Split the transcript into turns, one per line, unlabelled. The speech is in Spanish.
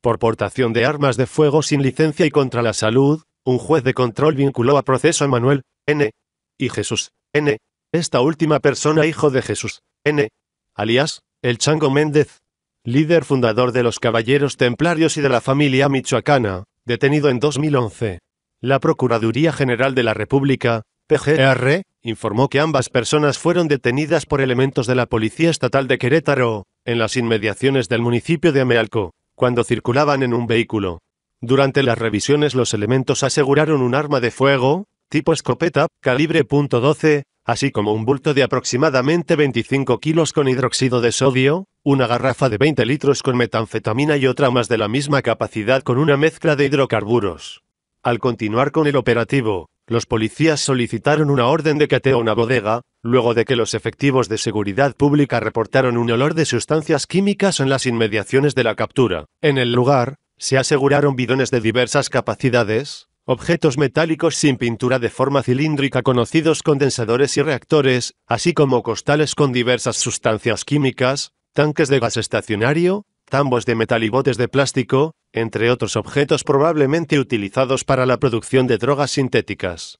por portación de armas de fuego sin licencia y contra la salud, un juez de control vinculó a proceso a Manuel N. y Jesús N. Esta última persona hijo de Jesús N. alias, el Chango Méndez, líder fundador de los Caballeros Templarios y de la familia michoacana, detenido en 2011. La Procuraduría General de la República,
PGR,
informó que ambas personas fueron detenidas por elementos de la Policía Estatal de Querétaro, en las inmediaciones del municipio de Amealco cuando circulaban en un vehículo. Durante las revisiones los elementos aseguraron un arma de fuego, tipo escopeta, calibre .12, así como un bulto de aproximadamente 25 kilos con hidróxido de sodio, una garrafa de 20 litros con metanfetamina y otra más de la misma capacidad con una mezcla de hidrocarburos. Al continuar con el operativo, los policías solicitaron una orden de cateo a una bodega, luego de que los efectivos de seguridad pública reportaron un olor de sustancias químicas en las inmediaciones de la captura. En el lugar, se aseguraron bidones de diversas capacidades, objetos metálicos sin pintura de forma cilíndrica conocidos condensadores y reactores, así como costales con diversas sustancias químicas, tanques de gas estacionario, tambos de metal y botes de plástico, entre otros objetos probablemente utilizados para la producción de drogas sintéticas.